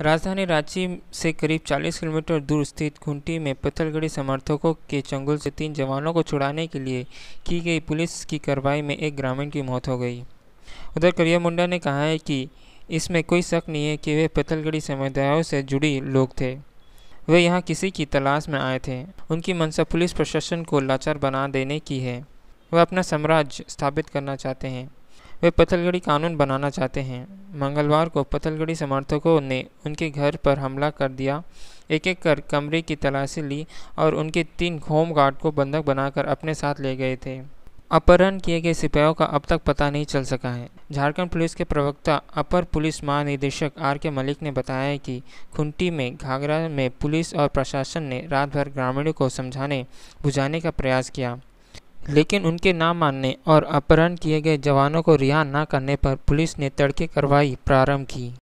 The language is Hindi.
राजधानी रांची से करीब 40 किलोमीटर दूर स्थित घुंटी में पत्थलगड़ी समर्थकों के चंगुल से तीन जवानों को छुड़ाने के लिए की गई पुलिस की कार्रवाई में एक ग्रामीण की मौत हो गई उधर करिया मुंडा ने कहा है कि इसमें कोई शक नहीं है कि वे पत्थलगड़ी समुदायों से जुड़ी लोग थे वे यहाँ किसी की तलाश में आए थे उनकी मंशा पुलिस प्रशासन को लाचार बना देने की है वह अपना साम्राज्य स्थापित करना चाहते हैं वे पतलगड़ी कानून बनाना चाहते हैं मंगलवार को पतलगड़ी समर्थकों ने उनके घर पर हमला कर दिया एक एक कर कमरे की तलाशी ली और उनके तीन होम गार्ड को बंधक बनाकर अपने साथ ले गए थे अपहरण किए गए सिपाहियों का अब तक पता नहीं चल सका है झारखंड पुलिस के प्रवक्ता अपर पुलिस महानिदेशक आर के मलिक ने बताया कि खुंटी में घाघरा में पुलिस और प्रशासन ने रात भर ग्रामीणों को समझाने बुझाने का प्रयास किया लेकिन उनके ना मानने और अपहरण किए गए जवानों को रिहा न करने पर पुलिस ने तड़के कार्रवाई प्रारंभ की